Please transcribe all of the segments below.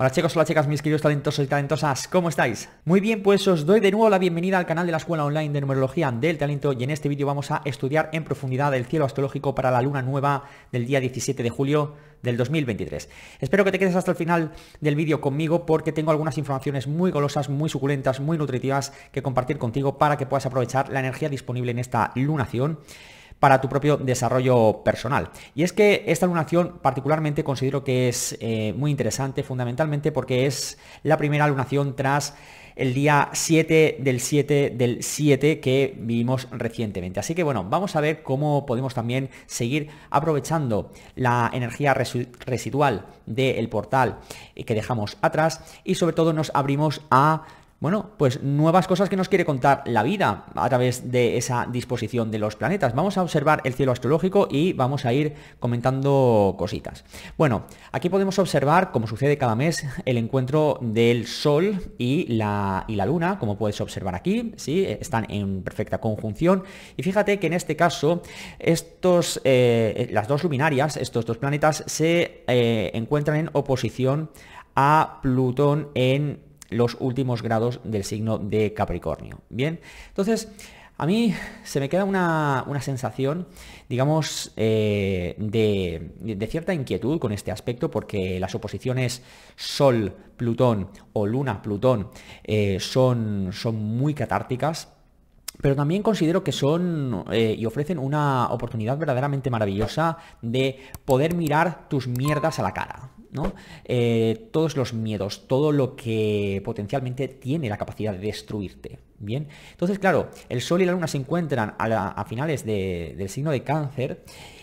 Hola chicos, hola chicas, mis queridos talentosos y talentosas, ¿cómo estáis? Muy bien, pues os doy de nuevo la bienvenida al canal de la Escuela Online de Numerología del Talento y en este vídeo vamos a estudiar en profundidad el cielo astrológico para la luna nueva del día 17 de julio del 2023. Espero que te quedes hasta el final del vídeo conmigo porque tengo algunas informaciones muy golosas, muy suculentas, muy nutritivas que compartir contigo para que puedas aprovechar la energía disponible en esta lunación para tu propio desarrollo personal. Y es que esta lunación particularmente considero que es eh, muy interesante, fundamentalmente porque es la primera lunación tras el día 7 del 7 del 7 que vimos recientemente. Así que bueno, vamos a ver cómo podemos también seguir aprovechando la energía residual del portal que dejamos atrás y sobre todo nos abrimos a bueno, pues nuevas cosas que nos quiere contar la vida a través de esa disposición de los planetas. Vamos a observar el cielo astrológico y vamos a ir comentando cositas. Bueno, aquí podemos observar, como sucede cada mes, el encuentro del Sol y la, la Luna, como puedes observar aquí, ¿sí? están en perfecta conjunción. Y fíjate que en este caso, estos, eh, las dos luminarias, estos dos planetas, se eh, encuentran en oposición a Plutón en los últimos grados del signo de Capricornio. Bien, entonces a mí se me queda una, sensación, digamos, eh, de, cierta inquietud con este aspecto, porque las oposiciones Sol-Plutón o Luna-Plutón eh, son, son muy catárticas, pero también considero que son eh, y ofrecen una oportunidad verdaderamente maravillosa de poder mirar tus mierdas a la cara. ¿no? Eh, todos los miedos, todo lo que potencialmente tiene la capacidad de destruirte. Bien, entonces claro, el Sol y la Luna se encuentran a, finales del signo de cáncer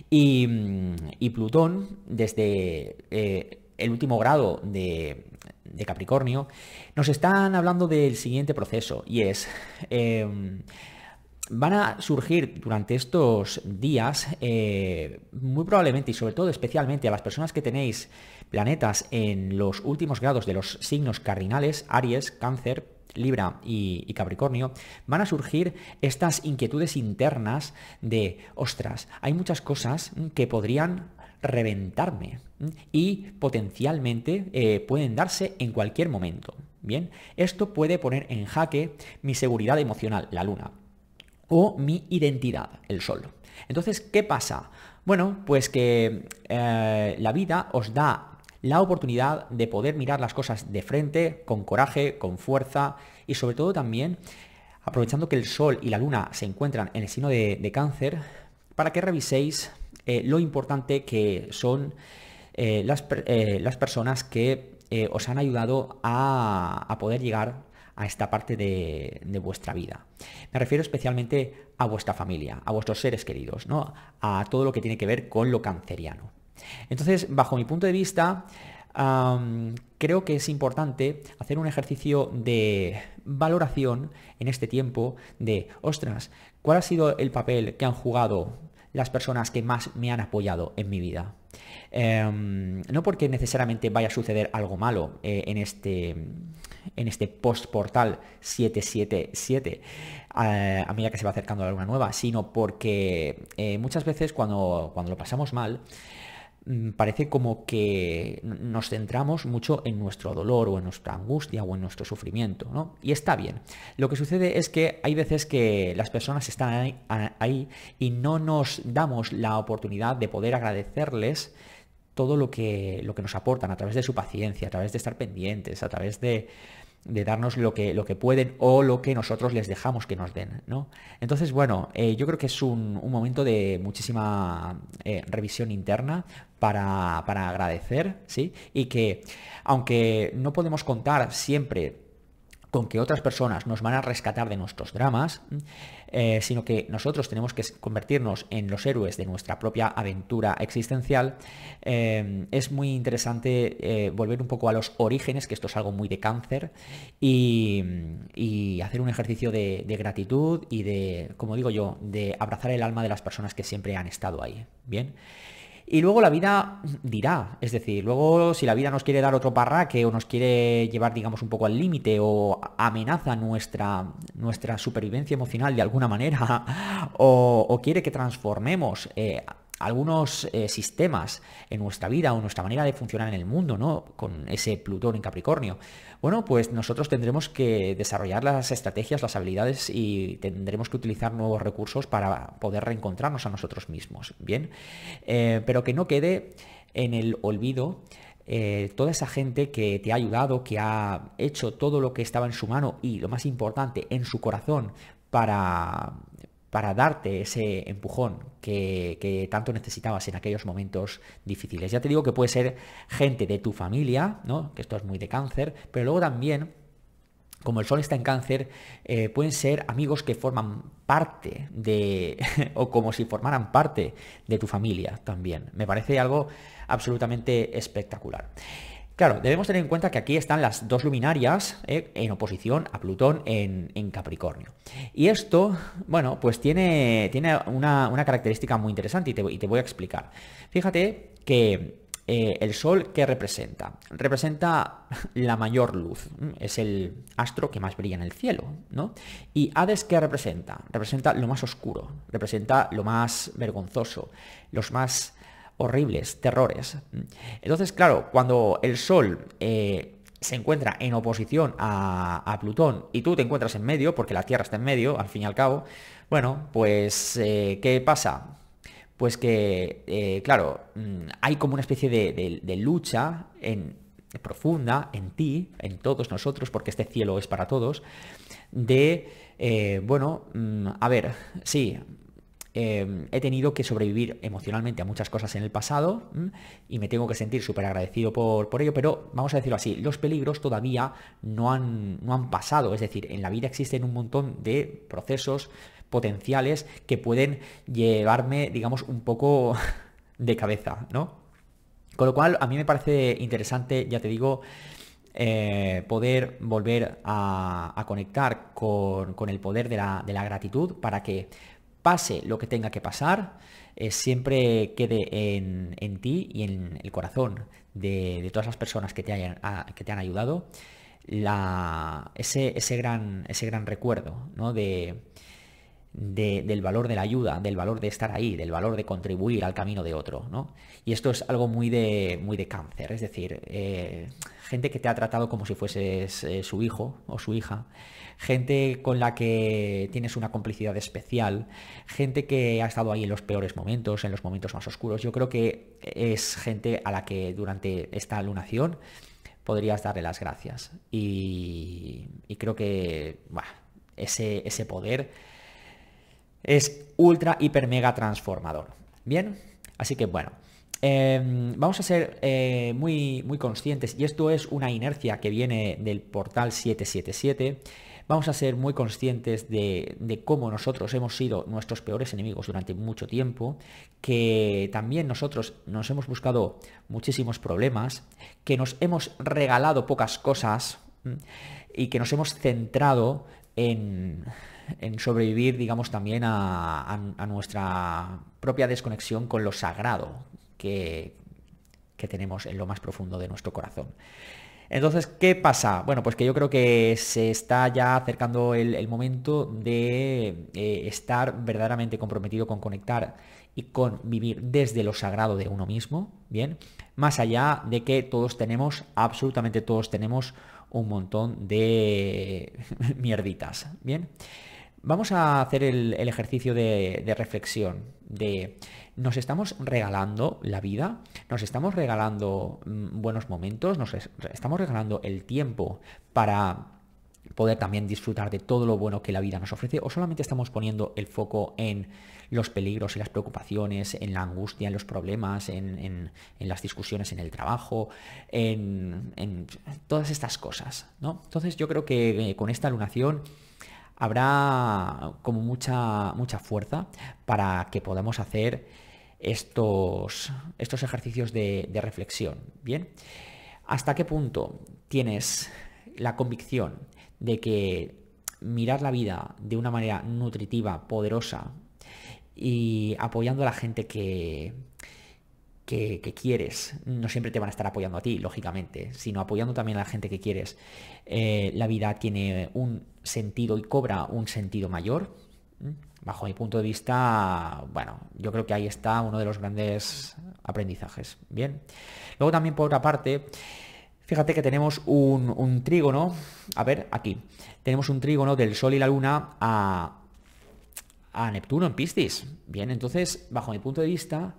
y, mm, Plutón desde eh, el último grado de, Capricornio nos están hablando del siguiente proceso y es... Em, Van a surgir durante estos días, eh, muy probablemente y sobre todo especialmente a las personas que tenéis planetas en los últimos grados de los signos cardinales, Aries, Cáncer, Libra y, Capricornio, van a surgir estas inquietudes internas de, ostras, hay muchas cosas que podrían reventarme y potencialmente eh, pueden darse en cualquier momento. Bien, esto puede poner en jaque mi seguridad emocional, la luna o mi identidad, el sol. Entonces, ¿qué pasa? Bueno, pues que eh, la vida os da la oportunidad de poder mirar las cosas de frente, con coraje, con fuerza y sobre todo también aprovechando que el Sol y la Luna se encuentran en el signo de, cáncer, para que reviséis eh, lo importante que son eh, las, personas que os han ayudado a, a poder llegar a esta parte de, vuestra vida. Me refiero especialmente a vuestra familia, a vuestros seres queridos, ¿no? A todo lo que tiene que ver con lo canceriano. Entonces, bajo mi punto de vista, creo que es importante hacer un ejercicio de valoración en este tiempo de, ostras, ¿cuál ha sido el papel que han jugado las personas que más me han apoyado en mi vida? Em, no porque necesariamente vaya a suceder algo malo eh, en este en este post-portal 777 eh, a, medida que se va acercando a la luna nueva, sino porque eh, muchas veces cuando, lo pasamos mal, mm, parece como que nos centramos mucho en nuestro dolor o en nuestra angustia o en nuestro sufrimiento, ¿no? Y está bien. Lo que sucede es que hay veces que las personas están ahí y no nos damos la oportunidad de poder agradecerles todo lo que, lo que nos aportan a través de su paciencia, a través de estar pendientes, a través de, darnos lo que, lo que pueden o lo que nosotros les dejamos que nos den. ¿no? Entonces, bueno, eh, yo creo que es un, momento de muchísima eh, revisión interna para, para agradecer, ¿sí? Y que aunque no podemos contar siempre con que otras personas nos van a rescatar de nuestros dramas, eh, sino que nosotros tenemos que convertirnos en los héroes de nuestra propia aventura existencial, eh, es muy interesante eh, volver un poco a los orígenes, que esto es algo muy de cáncer, y, hacer un ejercicio de, de, gratitud y de, como digo yo, de abrazar el alma de las personas que siempre han estado ahí. Bien. Y luego la vida dirá, es decir, luego si la vida nos quiere dar otro parraque o nos quiere llevar, digamos, un poco al límite o amenaza nuestra, nuestra supervivencia emocional de alguna manera o, quiere que transformemos eh, algunos eh, sistemas en nuestra vida o nuestra manera de funcionar en el mundo, ¿no? Con ese Plutón en Capricornio. Bueno, pues nosotros tendremos que desarrollar las estrategias, las habilidades y tendremos que utilizar nuevos recursos para poder reencontrarnos a nosotros mismos, ¿bien? Eh, pero que no quede en el olvido eh, toda esa gente que te ha ayudado, que ha hecho todo lo que estaba en su mano y, lo más importante, en su corazón para para darte ese empujón que, tanto necesitabas en aquellos momentos difíciles. Ya te digo que puede ser gente de tu familia, ¿no? que esto es muy de cáncer, pero luego también, como el sol está en cáncer, eh, pueden ser amigos que forman parte de, o como si formaran parte de tu familia también. Me parece algo absolutamente espectacular. Claro, debemos tener en cuenta que aquí están las dos luminarias eh, en oposición a Plutón en, Capricornio. Y esto, bueno, pues tiene, tiene una, característica muy interesante y te, voy a explicar. Fíjate que eh, el Sol, ¿qué representa? Representa la mayor luz, es el astro que más brilla en el cielo, ¿no? Y Hades, ¿qué representa? Representa lo más oscuro, representa lo más vergonzoso, los más horribles, terrores. Entonces, claro, cuando el Sol eh, se encuentra en oposición a, Plutón y tú te encuentras en medio, porque la Tierra está en medio, al fin y al cabo, bueno, pues, eh, ¿qué pasa? Pues que, eh, claro, mm, hay como una especie de, lucha en, profunda en ti, en todos nosotros, porque este cielo es para todos, de, bueno, mm, a ver, sí, Em, he tenido que sobrevivir emocionalmente a muchas cosas en el pasado y me tengo que sentir súper agradecido por, ello, pero vamos a decirlo así, los peligros todavía no han, no han pasado, es decir, en la vida existen un montón de procesos potenciales que pueden llevarme, digamos, un poco de cabeza, ¿no? Con lo cual, a mí me parece interesante, ya te digo, eh, poder volver a, conectar con, el poder de la, de la gratitud para que pase lo que tenga que pasar, eh, siempre quede en, ti y en el corazón de, todas las personas que te, hayan, que te han ayudado la, ese, ese, gran, ese gran recuerdo ¿no? de, del valor de la ayuda, del valor de estar ahí, del valor de contribuir al camino de otro, Y esto es algo muy de, muy de cáncer, es decir, eh, gente que te ha tratado como si fueses eh, su hijo o su hija, gente con la que tienes una complicidad especial, gente que ha estado ahí en los peores momentos, en los momentos más oscuros. Yo creo que es gente a la que durante esta lunación podrías darle las gracias. Y, creo que ese, ese poder es ultra, hiper, mega transformador. Bien, así que bueno. Em, vamos a ser eh, muy, muy conscientes, y esto es una inercia que viene del portal 777, vamos a ser muy conscientes de, cómo nosotros hemos sido nuestros peores enemigos durante mucho tiempo, que también nosotros nos hemos buscado muchísimos problemas, que nos hemos regalado pocas cosas y que nos hemos centrado en en sobrevivir, digamos, también a, nuestra propia desconexión con lo sagrado que, tenemos en lo más profundo de nuestro corazón. Entonces, ¿qué pasa? Bueno, pues que yo creo que se está ya acercando el, momento de eh, estar verdaderamente comprometido con conectar y con vivir desde lo sagrado de uno mismo, ¿bien? Más allá de que todos tenemos, absolutamente todos tenemos un montón de mierditas, ¿bien? Vamos a hacer el, ejercicio de, reflexión, de nos estamos regalando la vida, nos estamos regalando mm, buenos momentos, nos estamos regalando el tiempo para poder también disfrutar de todo lo bueno que la vida nos ofrece o solamente estamos poniendo el foco en los peligros y las preocupaciones, en la angustia, en los problemas, en, las discusiones en el trabajo, en, todas estas cosas. Entonces yo creo que eh, con esta lunación habrá como mucha, mucha fuerza para que podamos hacer estos, estos ejercicios de, de reflexión. Bien, ¿hasta qué punto tienes la convicción de que mirar la vida de una manera nutritiva, poderosa y apoyando a la gente que, que, quieres. No siempre te van a estar apoyando a ti, lógicamente, sino apoyando también a la gente que quieres. Eh, la vida tiene un sentido y cobra un sentido mayor. Bajo mi punto de vista, bueno, yo creo que ahí está uno de los grandes aprendizajes. Bien. Luego también por otra parte, fíjate que tenemos un, un trígono, a ver, aquí, tenemos un trígono del Sol y la Luna a, a Neptuno en Piscis. Bien, entonces, bajo mi punto de vista,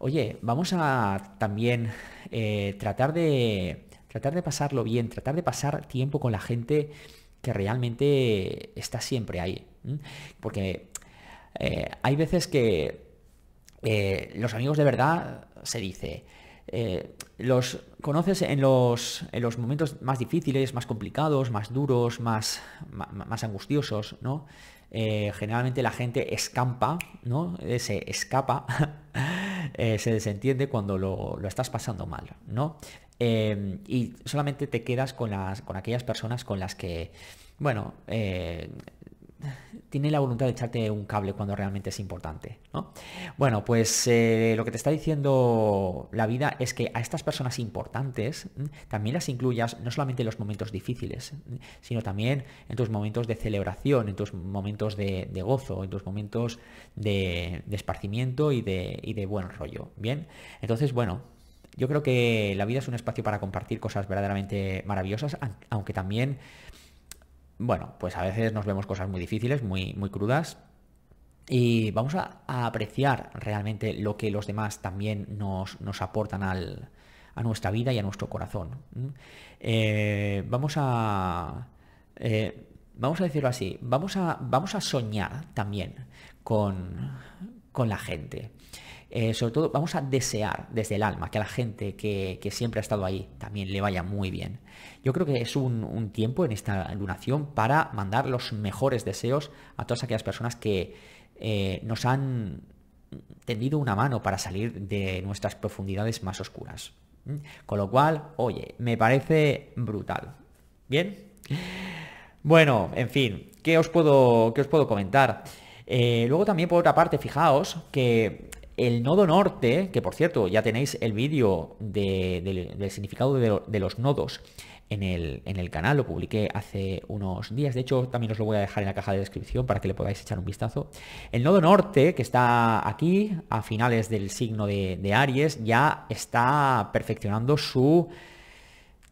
Oye, vamos a también eh, tratar, de, tratar de pasarlo bien, tratar de pasar tiempo con la gente que realmente está siempre ahí. Porque eh, hay veces que eh, los amigos de verdad se dice, los conoces en los, los, momentos más difíciles, más complicados, más duros, más, más angustiosos, ¿no? Eh, generalmente la gente escampa, ¿no? Eh, se escapa, eh, se desentiende cuando lo, estás pasando mal, ¿no? y solamente te quedas con, las, con aquellas personas con las que, bueno, tiene la voluntad de echarte un cable cuando realmente es importante. ¿no? Bueno, pues eh, lo que te está diciendo la vida es que a estas personas importantes también las incluyas no solamente en los momentos difíciles, sino también en tus momentos de celebración, en tus momentos de, gozo, en tus momentos de, esparcimiento y de, y de buen rollo. Bien, entonces, bueno, yo creo que la vida es un espacio para compartir cosas verdaderamente maravillosas, aunque también bueno, pues a veces nos vemos cosas muy difíciles, muy, crudas, y vamos a, apreciar realmente lo que los demás también nos, aportan a nuestra vida y a nuestro corazón. Eh, eh, vamos a. decirlo así. Vamos a, soñar también con la gente. Eh, sobre todo vamos a desear desde el alma que a la gente que, siempre ha estado ahí también le vaya muy bien. Yo creo que es un, tiempo en esta lunación para mandar los mejores deseos a todas aquellas personas que eh, nos han tendido una mano para salir de nuestras profundidades más oscuras. ¿Mm? Con lo cual, oye, me parece brutal. ¿Bien? Bueno, en fin, ¿qué os puedo, os puedo comentar? Eh, luego también por otra parte, fijaos que el nodo norte, que por cierto ya tenéis el vídeo del significado de, los nodos en el, en el canal, lo publiqué hace unos días, de hecho también os lo voy a dejar en la caja de descripción para que le podáis echar un vistazo. El nodo norte, que está aquí a finales del signo de Aries, ya está perfeccionando su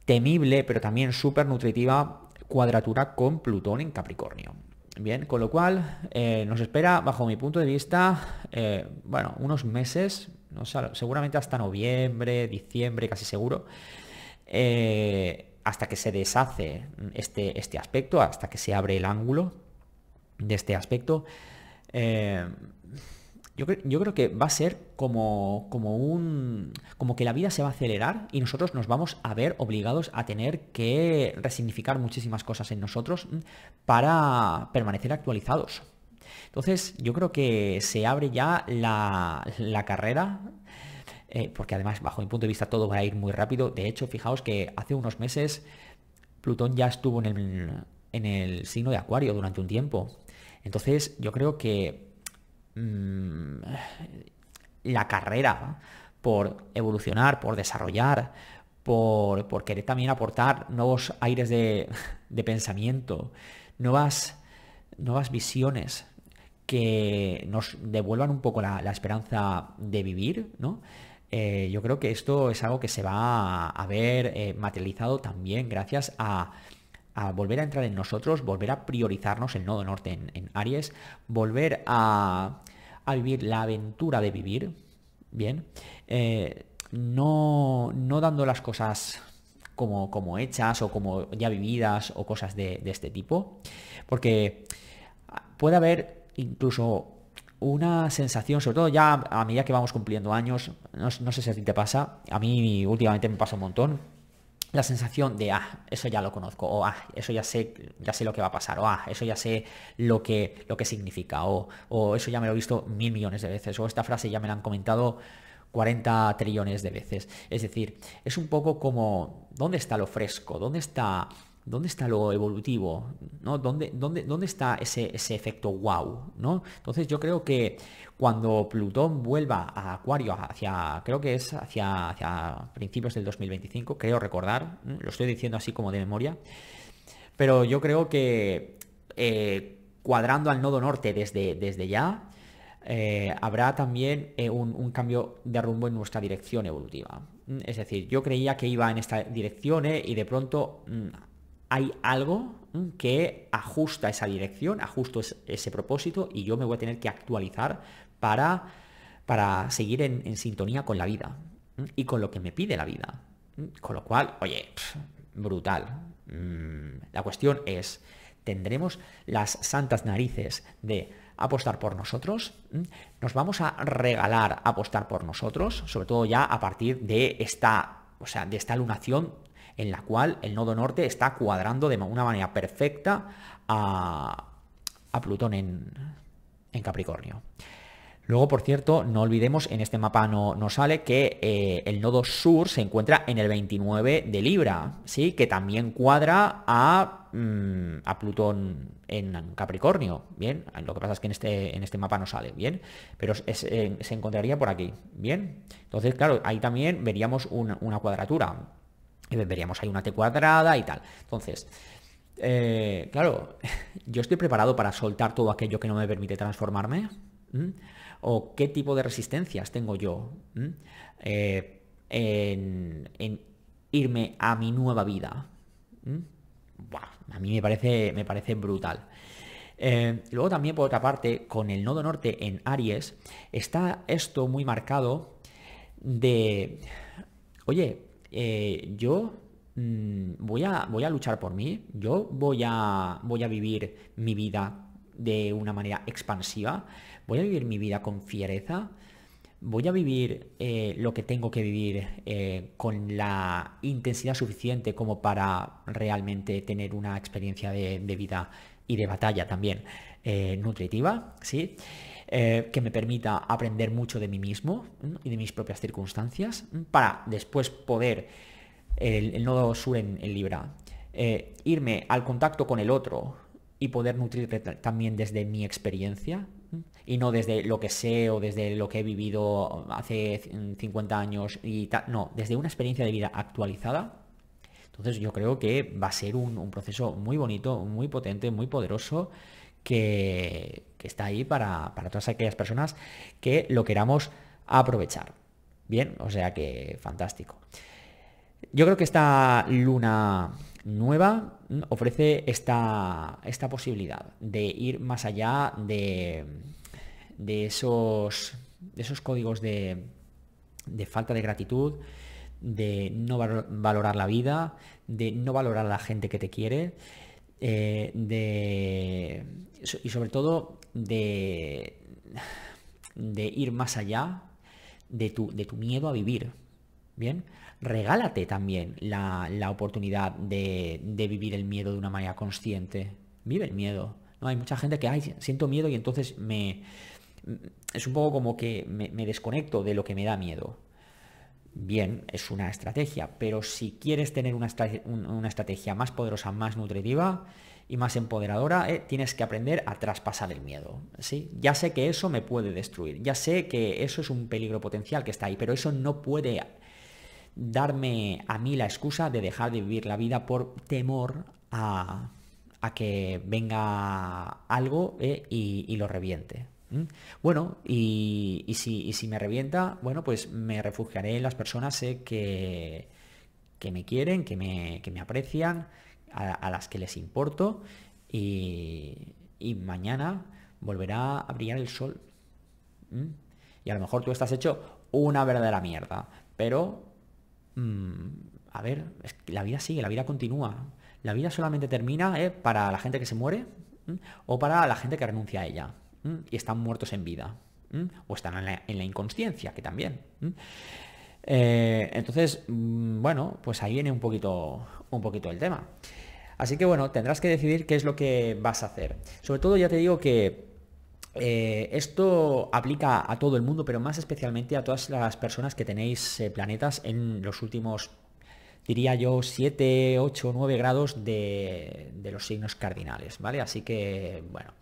temible, pero también súper nutritiva cuadratura con Plutón en Capricornio. Bien, con lo cual eh, nos espera, bajo mi punto de vista, eh, bueno, unos meses, seguramente hasta noviembre, diciembre, casi seguro, eh, hasta que se deshace este, este aspecto, hasta que se abre el ángulo de este aspecto yo, creo que va a ser como, como un. como que la vida se va a acelerar y nosotros nos vamos a ver obligados a tener que resignificar muchísimas cosas en nosotros mm, para permanecer actualizados. Entonces, yo creo que se abre ya la, carrera. Eh, porque además, bajo mi punto de vista, todo va a ir muy rápido. De hecho, fijaos que hace unos meses Plutón ya estuvo en el, en el signo de Acuario durante un tiempo. Entonces, yo creo que Mm, la carrera por evolucionar, por desarrollar, por, por querer también aportar nuevos aires de, pensamiento, nuevas, nuevas visiones que nos devuelvan un poco la, esperanza de vivir, eh, yo creo que esto es algo que se va a, haber eh, materializado también gracias a, volver a entrar en nosotros, volver a priorizarnos el nodo norte en Aries, volver a, a vivir la aventura de vivir, bien, eh, no, no dando las cosas como, como, hechas o como ya vividas o cosas de, este tipo. Porque puede haber incluso una sensación, sobre todo ya a medida que vamos cumpliendo años, no, no sé si a ti te pasa, a mí últimamente me pasa un montón, la sensación de, ah, eso ya lo conozco, o ah, eso ya sé, ya sé lo que va a pasar, o ah, eso ya sé lo que, lo que significa, o, eso ya me lo he visto mil millones de veces, o esta frase ya me la han comentado 40 trillones de veces. Es decir, es un poco como, ¿dónde está lo fresco? ¿Dónde está, dónde está lo evolutivo? ¿No? ¿Dónde, dónde, dónde está ese, ese efecto wow? ¿no? Entonces yo creo que cuando Plutón vuelva a Acuario hacia, creo que es hacia, principios del 2025, creo recordar, lo estoy diciendo así como de memoria, pero yo creo que eh, cuadrando al nodo norte desde, desde ya, eh, habrá también eh, un, cambio de rumbo en nuestra dirección evolutiva. Es decir, yo creía que iba en esta dirección y de pronto hay algo que ajusta esa dirección, ajusto ese propósito y yo me voy a tener que actualizar para, seguir en, sintonía con la vida y con lo que me pide la vida. Con lo cual, oye, brutal. Mm, la cuestión es, ¿tendremos las santas narices de apostar por nosotros? ¿Nos vamos a regalar apostar por nosotros? Sobre todo ya a partir de esta, o sea, de esta lunación en la cual el nodo norte está cuadrando de una manera perfecta a, Plutón en Capricornio. Luego, por cierto, no olvidemos, en este mapa no, no sale, que eh, el nodo sur se encuentra en el 29 de Libra, ¿sí? Que también cuadra mm, a, Plutón en Capricornio, ¿bien? Lo que pasa es que en este, en este mapa no sale, ¿bien? Pero eh, se encontraría por aquí, ¿bien? Entonces, claro, ahí también veríamos una, una cuadratura. Veríamos ahí una T cuadrada y tal. Entonces... Eh, claro, yo estoy preparado para soltar todo aquello que no me permite transformarme. ¿O qué tipo de resistencias tengo yo eh, en, irme a mi nueva vida? a mí me parece, me parece brutal. Eh, luego también, por otra parte, con el nodo norte en Aries, está esto muy marcado de, oye, eh, yo mm, voy, a, voy a luchar por mí, yo voy voy a vivir mi vida de una manera expansiva, ¿Voy a vivir mi vida con fiereza? ¿Voy a vivir eh, lo que tengo que vivir eh, con la intensidad suficiente como para realmente tener una experiencia de, vida y de batalla también eh, nutritiva? ¿Sí? que me permita aprender mucho de mí mismo y de mis propias circunstancias para después poder, el, nodo sur en, Libra, irme al contacto con el otro y poder nutrir también desde mi experiencia y no desde lo que sé o desde lo que he vivido hace 50 años y tal. No, desde una experiencia de vida actualizada. Entonces yo creo que va a ser un, proceso muy bonito, muy potente, muy poderoso, que, está ahí para, para todas aquellas personas que lo queramos aprovechar. Bien, o sea que fantástico. Yo creo que esta luna nueva mm, ofrece esta, posibilidad de ir más allá de, de, esos, códigos de, falta de gratitud, de no valorar la vida, de no valorar a la gente que te quiere, eh, y sobre todo de, ir más allá de tu, de tu miedo a vivir. Bien, regálate también la, oportunidad de, vivir el miedo de una manera consciente. Vive el miedo. ¿no? Hay mucha gente que, ay, siento miedo y entonces me... Es un poco como que me, desconecto de lo que me da miedo. Bien, es una estrategia, pero si quieres tener una, estrategia más poderosa, más nutritiva, y más empoderadora, eh, tienes que aprender a traspasar el miedo. ¿sí? Ya sé que eso me puede destruir, ya sé que eso es un peligro potencial que está ahí, pero eso no puede darme a mí la excusa de dejar de vivir la vida por temor a, a que venga algo eh, y, lo reviente. Bueno, y, si, me revienta, bueno, pues me refugiaré en las personas que, que, me quieren, que me, que me aprecian, a, las que les importo, y, mañana volverá a brillar el sol. Y a lo mejor tú estás hecho una verdadera mierda, pero Mm, a ver, la vida sigue, la vida continúa. La vida solamente termina eh, para la gente que se muere mm, o para la gente que renuncia a ella mm, y están muertos en vida o están en la, inconsciencia, que también. Eh, entonces, bueno, pues ahí viene un poquito, un poquito el tema. Así que bueno, tendrás que decidir qué es lo que vas a hacer. Sobre todo ya te digo que eh, esto aplica a todo el mundo, pero más especialmente a todas las personas que tenéis eh, planetas en los últimos, diría yo, 7, 8, 9 grados de, de los signos cardinales, ¿vale? Así que, bueno.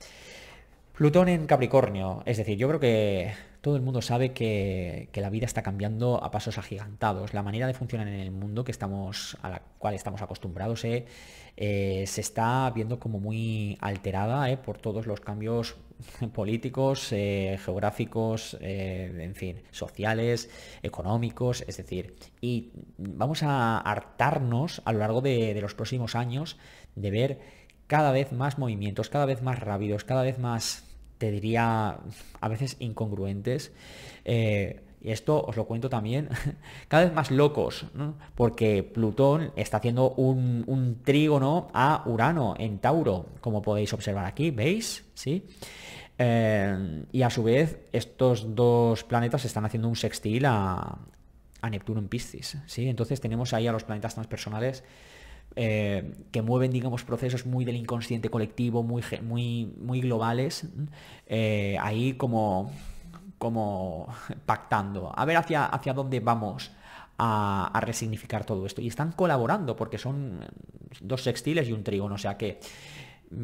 Plutón en Capricornio, es decir, yo creo que todo el mundo sabe que, la vida está cambiando a pasos agigantados. La manera de funcionar en el mundo a la cual estamos acostumbrados eh, eh, se está viendo como muy alterada eh, por todos los cambios políticos, geográficos, en fin, sociales, económicos, es decir, y vamos a hartarnos a lo largo de los próximos años de ver cada vez más movimientos, cada vez más rápidos, cada vez más te diría, a veces incongruentes. Eh, y esto os lo cuento también, cada vez más locos, porque Plutón está haciendo un, trígono a Urano en Tauro, como podéis observar aquí, ¿veis? ¿Sí? Eh, y a su vez, estos dos planetas están haciendo un sextil a, Neptuno en Piscis, ¿sí? Entonces tenemos ahí a los planetas transpersonales eh, que mueven, digamos, procesos muy del inconsciente colectivo, muy, muy, muy globales, eh, ahí como, como pactando, a ver hacia, hacia dónde vamos. A, resignificar todo esto. Y están colaborando porque son dos sextiles y un trigo O sea que mm,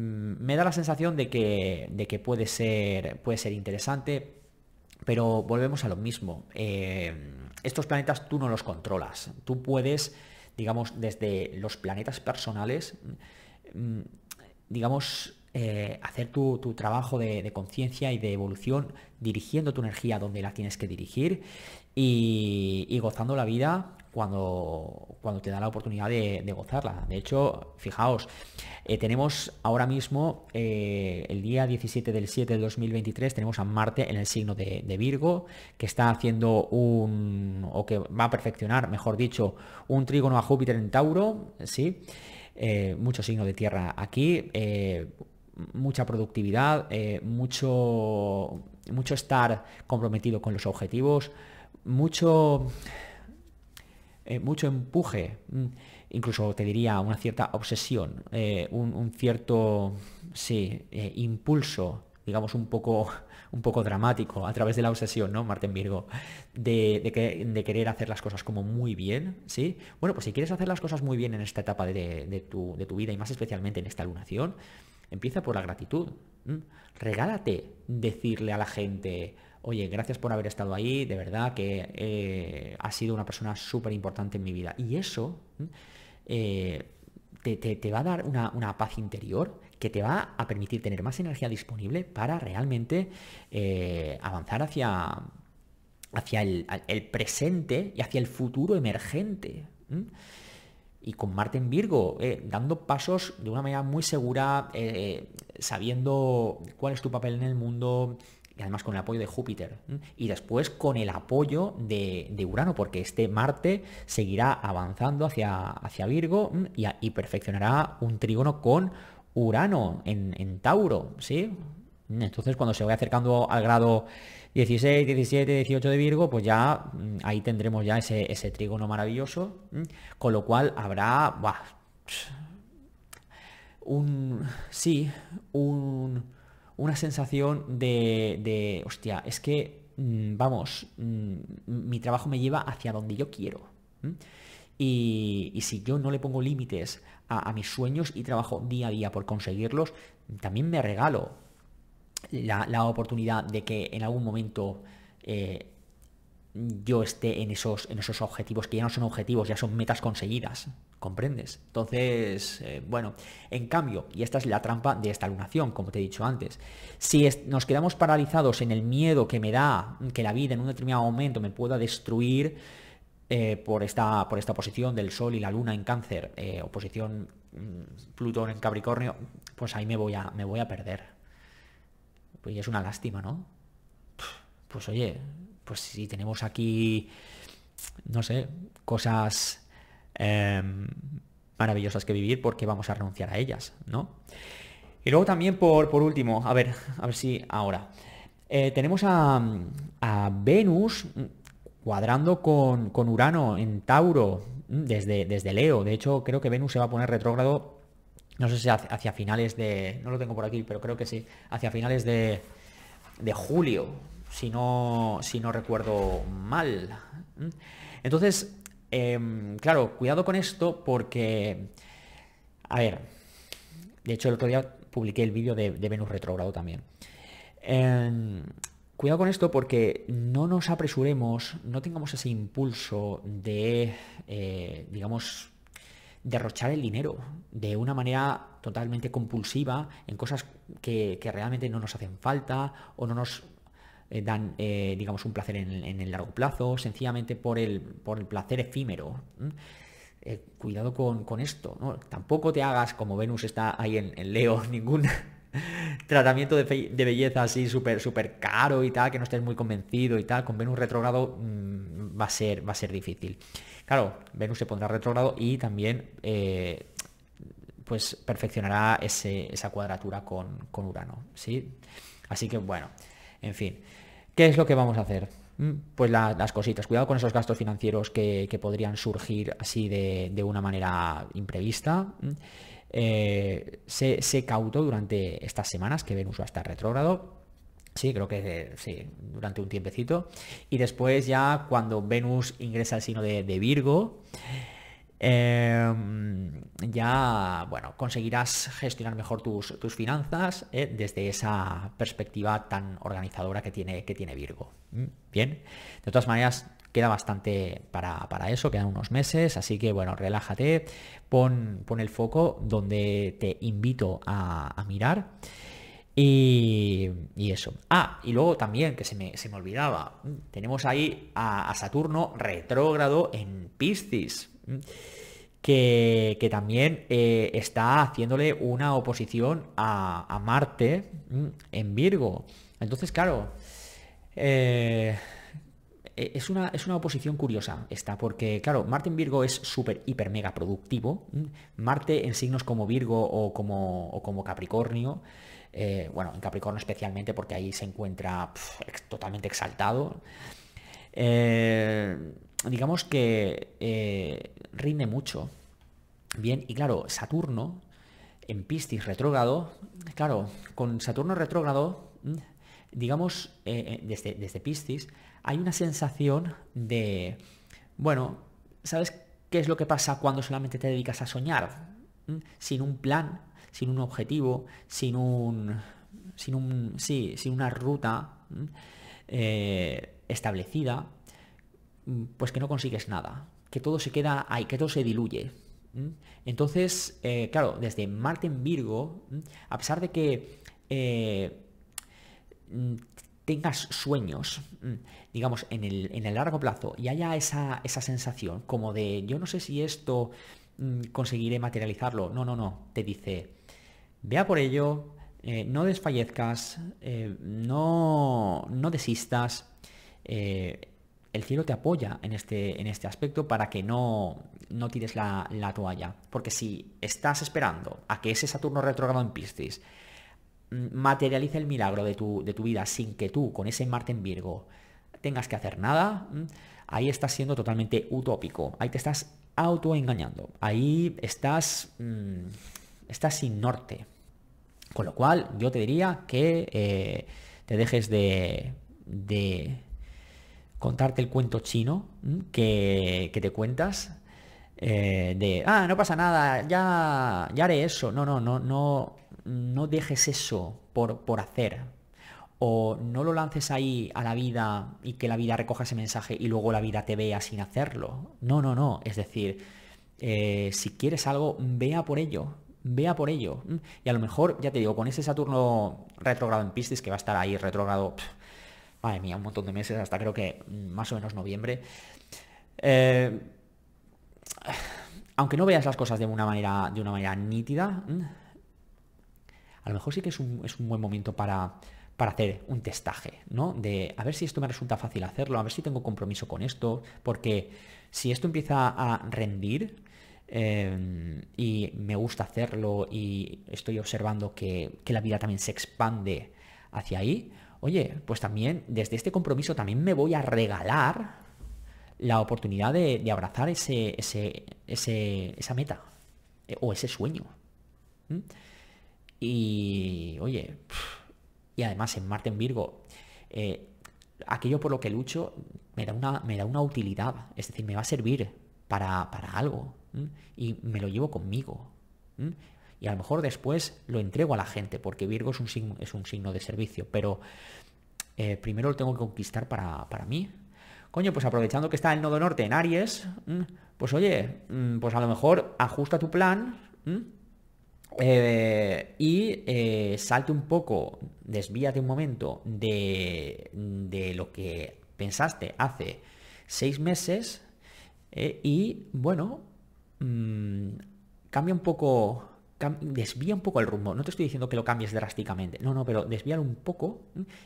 me da la sensación de que, de que puede, ser, puede ser interesante. Pero volvemos a lo mismo. Eh, estos planetas tú no los controlas. Tú puedes digamos, desde los planetas personales, mm, digamos, eh, hacer tu, trabajo de, conciencia y de evolución dirigiendo tu energía donde la tienes que dirigir y gozando la vida cuando, cuando te da la oportunidad de, gozarla. De hecho, fijaos, eh, tenemos ahora mismo eh, el día 17 del 7 de 2023, tenemos a Marte en el signo de, Virgo, que está haciendo un, o que va a perfeccionar, mejor dicho, un trígono a Júpiter en Tauro, ¿sí? Eh, mucho signo de tierra aquí, mucha productividad, mucho, mucho estar comprometido con los objetivos, mucho eh, mucho empuje, mm, incluso te diría una cierta obsesión, eh, un, cierto sí, eh, impulso, digamos un poco, un poco dramático a través de la obsesión, ¿no? Marte Virgo, de, que, de, querer hacer las cosas como muy bien, ¿sí? Bueno, pues si quieres hacer las cosas muy bien en esta etapa de, tu, vida y más especialmente en esta lunación, empieza por la gratitud. Regálate decirle a la gente, oye, gracias por haber estado ahí, de verdad que eh, has sido una persona súper importante en mi vida. Y eso eh, te, va a dar una, paz interior que te va a permitir tener más energía disponible para realmente eh, avanzar hacia, hacia el, presente y hacia el futuro emergente. y con Marte en Virgo, eh, dando pasos de una manera muy segura, sabiendo cuál es tu papel en el mundo, además con el apoyo de Júpiter y después con el apoyo de, Urano, porque este Marte seguirá avanzando hacia, hacia Virgo y, perfeccionará un trígono con Urano en, Tauro, ¿sí? Entonces, cuando se vaya acercando al grado 16, 17, 18 de Virgo, pues ya mm, ahí tendremos ya ese, ese trígono maravilloso, con lo cual habrá un sí, un una sensación de, de hostia, es que, mm, vamos, mm, mi trabajo me lleva hacia donde yo quiero. Y, y si yo no le pongo límites a, mis sueños y trabajo día a día por conseguirlos, también me regalo la, la oportunidad de que en algún momento eh, yo esté en esos, en esos objetivos, que ya no son objetivos, ya son metas conseguidas, ¿comprendes? Entonces, eh, bueno, en cambio, y esta es la trampa de esta lunación, como te he dicho antes, si nos quedamos paralizados en el miedo que me da que la vida en un determinado momento me pueda destruir eh, por, esta, por esta del Sol y la Luna en cáncer, o eh, oposición mm, Plutón en Capricornio, pues ahí me voy a, me voy a perder. Pues es una lástima, ¿no? Pues oye, pues si tenemos aquí, no sé, cosas em, maravillosas que vivir, porque vamos a renunciar a ellas? ¿no? Y luego también, por, último, a ver, a ver si ahora. Eh, tenemos a, a, Venus cuadrando con, Urano en Tauro mm, desde, desde Leo. De hecho, creo que Venus se va a poner retrógrado, no sé si hacia finales de... No lo tengo por aquí, pero creo que sí. Hacia finales de, de julio, si no, recuerdo mal. Entonces, em, claro, cuidado con esto porque, a ver, de hecho el otro día publiqué el vídeo de, Venus Retrogrado también. Em, cuidado con esto porque no nos apresuremos, no tengamos ese impulso de, eh, digamos, derrochar el dinero de una manera totalmente compulsiva en cosas que realmente no nos hacen falta o no nos eh, dan, eh, digamos, un placer en, el largo plazo, sencillamente por el, por el placer efímero. Eh, cuidado con, con esto, Tampoco te hagas, como Venus está ahí en, Leo, ningún tratamiento de, belleza así súper súper caro y tal, que no estés muy convencido y tal, con Venus retrogrado mm, va, a ser, va a ser difícil. Claro, Venus se pondrá retrogrado... y también pues perfeccionará ese, esa cuadratura con, con Urano, ¿sí? Así que bueno, en fin. ¿Qué es lo que vamos a hacer? Mm, pues las cositas, cuidado con esos gastos financieros que, podrían surgir así de, una manera imprevista. Mm. Eh, se cautó durante estas semanas que Venus va a estar retrógrado. Sí, creo que eh, sí, durante un tiempecito. Y después ya cuando Venus ingresa al signo de Virgo, Em, ya, bueno, conseguirás gestionar mejor tus, finanzas eh, desde esa perspectiva tan organizadora que tiene, que tiene Virgo. Mm, bien, de todas maneras, queda bastante para, para, eso, quedan unos meses, así que bueno, relájate, pon, el foco donde te invito a, mirar. Y, eso. Ah, y luego también, que se me, se me olvidaba, mm, tenemos ahí a Saturno retrógrado en Piscis que, también eh, está haciéndole una oposición a, Marte en Virgo. Entonces, claro, eh, e-, es, una, es una oposición curiosa esta, porque claro, Marte en Virgo es súper, hiper, mega productivo. Marte en signos como Virgo o como, como Capricornio, eh, bueno, en Capricornio especialmente porque ahí se encuentra totalmente exaltado digamos que eh, rinde mucho. Bien, y claro, Saturno en Piscis retrógrado, claro, con Saturno retrógrado, mm, digamos, eh, eh, desde, desde Piscis, hay una sensación de, bueno, ¿sabes qué es lo que pasa cuando solamente te dedicas a soñar? Mm, sin un plan, sin un objetivo, sin un. sin una ruta mm, establecida. Mm, pues que no consigues nada, que todo se queda ahí, que todo se diluye. Entonces, eh, claro, desde Marte en Virgo, a pesar de que eh, mm, tengas sueños, digamos, en el, largo plazo y haya esa, sensación como de, yo no sé si esto mm, conseguiré materializarlo, no, no, no, te dice, vea por ello, eh, no desfallezcas, no, no desistas, el cielo te apoya en este, en este aspecto para que no, no tires la, toalla. Porque si estás esperando a que ese Saturno retrógrado en Piscis mm, materialice el milagro de tu, vida sin que tú, con ese Marte en Virgo, tengas que hacer nada, mm, ahí estás siendo totalmente utópico. Ahí te estás autoengañando. Ahí estás, mm, estás sin norte. Con lo cual, yo te diría que eh, te dejes de contarte el cuento chino que, te cuentas eh, de, ah, no pasa nada, ya, ya haré eso. No, no, no, no, no dejes eso por, hacer. O no lo lances ahí a la vida y que la vida recoja ese mensaje y luego la vida te vea sin hacerlo. No, no, no. Es decir, eh, si quieres algo, vea por ello. Vea por ello. Y a lo mejor, ya te digo, con ese Saturno retrogrado en Piscis, que va a estar ahí retrogrado madre mía, un montón de meses, hasta creo que mm, más o menos noviembre. Eh, aunque no veas las cosas de una manera, de una manera nítida, mm, a lo mejor sí que es un, buen momento para, hacer un testaje, ¿no? De a ver si esto me resulta fácil hacerlo, a ver si tengo compromiso con esto, porque si esto empieza a rendir eh, y me gusta hacerlo y estoy observando que, que la vida también se expande hacia ahí, oye, pues también desde este compromiso también me voy a regalar la oportunidad de, abrazar ese, ese, esa meta eh, o ese sueño. Y, oye, y además en Marte en Virgo, eh, aquello por lo que lucho me da, una, me da una utilidad, es decir, me va a servir para, para algo y me lo llevo conmigo y a lo mejor después lo entrego a la gente, porque Virgo es un signo, es un signo de servicio, pero eh, primero lo tengo que conquistar para, mí. Coño, pues aprovechando que está el nodo norte en Aries, pues oye, pues a lo mejor ajusta tu plan eh, y eh, salte un poco, desvíate un momento de, lo que pensaste hace seis meses y bueno, cambia un poco desvía un poco el rumbo. No te estoy diciendo que lo cambies drásticamente. No, no, pero desvíalo un poco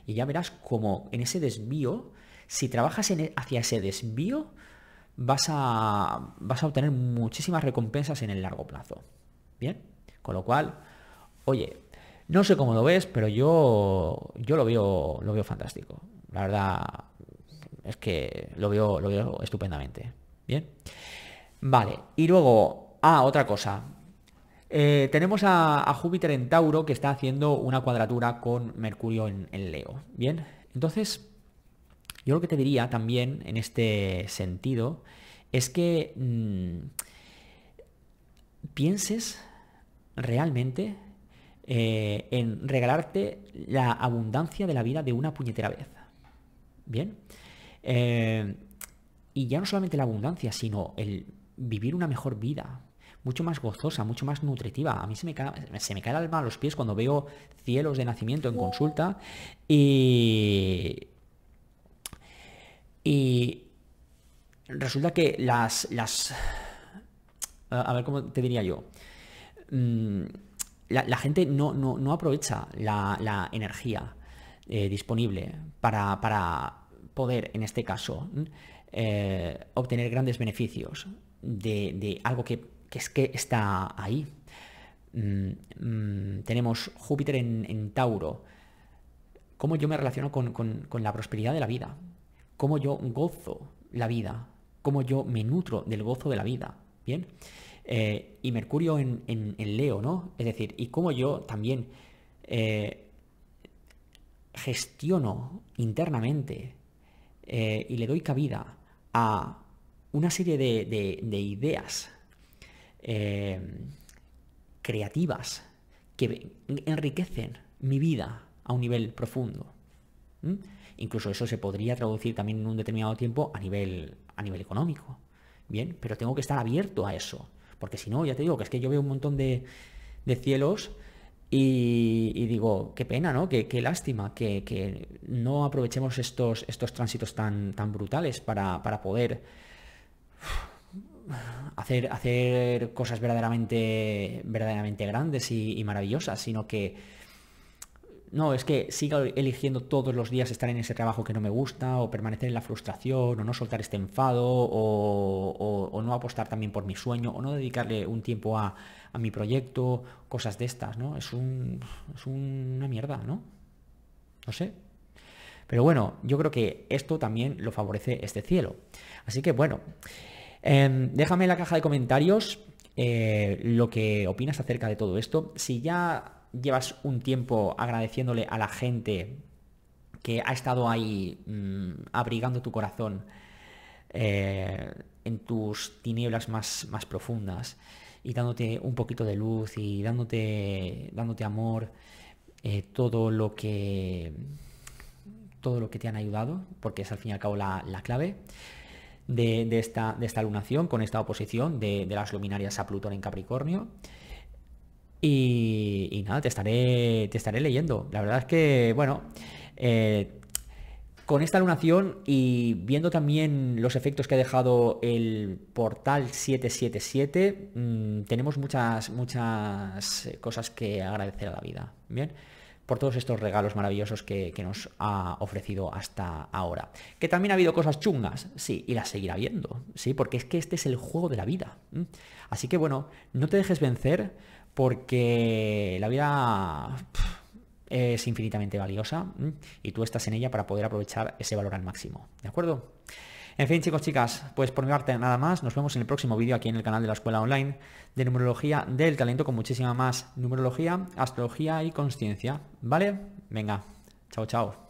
y ya verás como en ese desvío, si trabajas en, e, hacia ese desvío, vas a, vas a obtener muchísimas recompensas en el largo plazo. ¿Bien? Con lo cual, oye, no sé cómo lo ves, pero yo, yo lo, veo, lo veo fantástico. La verdad es que lo veo, lo veo estupendamente. ¿Bien? Vale, y luego, ah, otra cosa. Eh, tenemos a, Júpiter en Tauro que está haciendo una cuadratura con Mercurio en, Leo. Bien, entonces yo lo que te diría también en este sentido es que mm, pienses realmente eh, en regalarte la abundancia de la vida de una puñetera vez. Bien. Eh, y ya no solamente la abundancia, sino el vivir una mejor vida, mucho más gozosa, mucho más nutritiva. A mí se me cae, se me cae el alma a los pies cuando veo cielos de nacimiento en consulta y... Y resulta que las... las a ver, ¿cómo te diría yo? Mm, la, gente no, aprovecha la, la energía eh, disponible para, poder, en este caso, mm, eh, obtener grandes beneficios de algo que que es que está ahí. Mm, mm, tenemos Júpiter en, Tauro. Cómo yo me relaciono con, la prosperidad de la vida. Cómo yo gozo la vida. Cómo yo me nutro del gozo de la vida. Bien. Eh, y Mercurio en, Leo, ¿no? Es decir, y cómo yo también eh, gestiono internamente eh, y le doy cabida a una serie de, de ideas eh, creativas que enriquecen mi vida a un nivel profundo. Incluso eso se podría traducir también en un determinado tiempo a nivel, a nivel económico. Bien, pero tengo que estar abierto a eso. Porque si no, ya te digo que es que yo veo un montón de, cielos y, digo, qué pena, ¿no? Qué, lástima que, no aprovechemos estos, estos tránsitos tan, tan brutales para, para poder hacer, hacer cosas verdaderamente, verdaderamente grandes y, maravillosas, sino que no, es que siga eligiendo todos los días estar en ese trabajo que no me gusta, o permanecer en la frustración, o no soltar este enfado, o, no apostar también por mi sueño, o no dedicarle un tiempo a, a mi proyecto, cosas de estas, ¿no? Es, un, es una mierda, ¿no? No sé. Pero bueno, yo creo que esto también lo favorece este cielo. Así que bueno. Em, déjame en la caja de comentarios eh, lo que opinas acerca de todo esto. Si ya llevas un tiempo agradeciéndole a la gente que ha estado ahí mm, abrigando tu corazón eh, en tus tinieblas más, profundas y dándote un poquito de luz y dándote, dándote amor, eh, todo lo que todo lo que te han ayudado, porque es al fin y al cabo la clave de, esta, de esta lunación, con esta oposición de, las luminarias a Plutón en Capricornio. Y, nada, te estaré, te estaré leyendo. La verdad es que, bueno, eh, con esta lunación y viendo también los efectos que ha dejado el portal 777, mm, tenemos muchas, muchas eh, cosas que agradecer a la vida. Bien por todos estos regalos maravillosos que, nos ha ofrecido hasta ahora. Que también ha habido cosas chungas, sí, y las seguirá viendo sí, porque es que este es el juego de la vida. Así que bueno, no te dejes vencer porque la vida... es infinitamente valiosa y tú estás en ella para poder aprovechar ese valor al máximo. ¿De acuerdo? En fin, chicos, chicas, pues por mi parte nada más. Nos vemos en el próximo vídeo aquí en el canal de la Escuela Online de Numerología del Talento con muchísima más numerología, astrología y consciencia. ¿Vale? Venga, chao, chao.